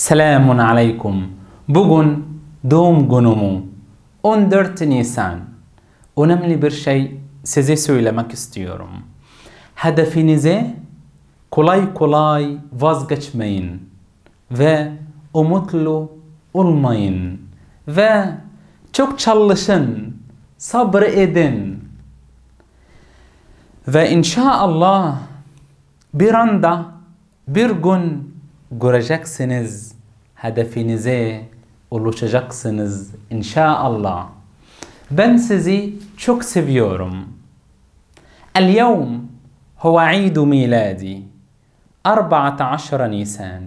Selamun Aleyküm. Bugün doğum günümü 14 Nisan. Önemli bir şey size söylemek istiyorum. Hedefinize kolay kolay vazgeçmeyin ve umutlu olmayın ve çok çalışın, sabır edin. Ve inşallah bir anda bir gün göreceksiniz hedefinize إن شاء الله بنسزي çok سيفيورم اليوم هو عيد ميلادي 14 نيسان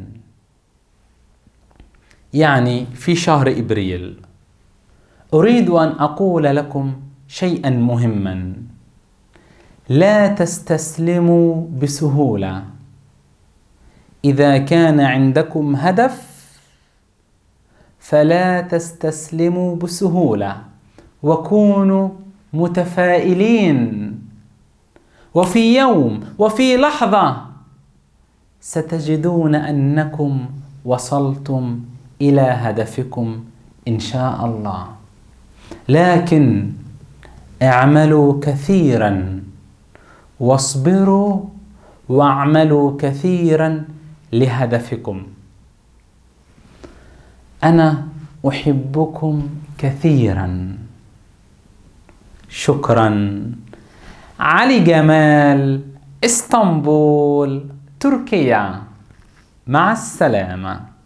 يعني في شهر إبريل أريد أن أقول لكم شيئا مهما لا تستسلموا بسهولة إذا كان عندكم هدف فلا تستسلموا بسهولة وكونوا متفائلين وفي يوم وفي لحظة ستجدون أنكم وصلتم إلى هدفكم إن شاء الله لكن اعملوا كثيرا واصبروا واعملوا كثيرا لهدفكم انا احبكم كثيرا شكرا علي جمال اسطنبول تركيا مع السلامه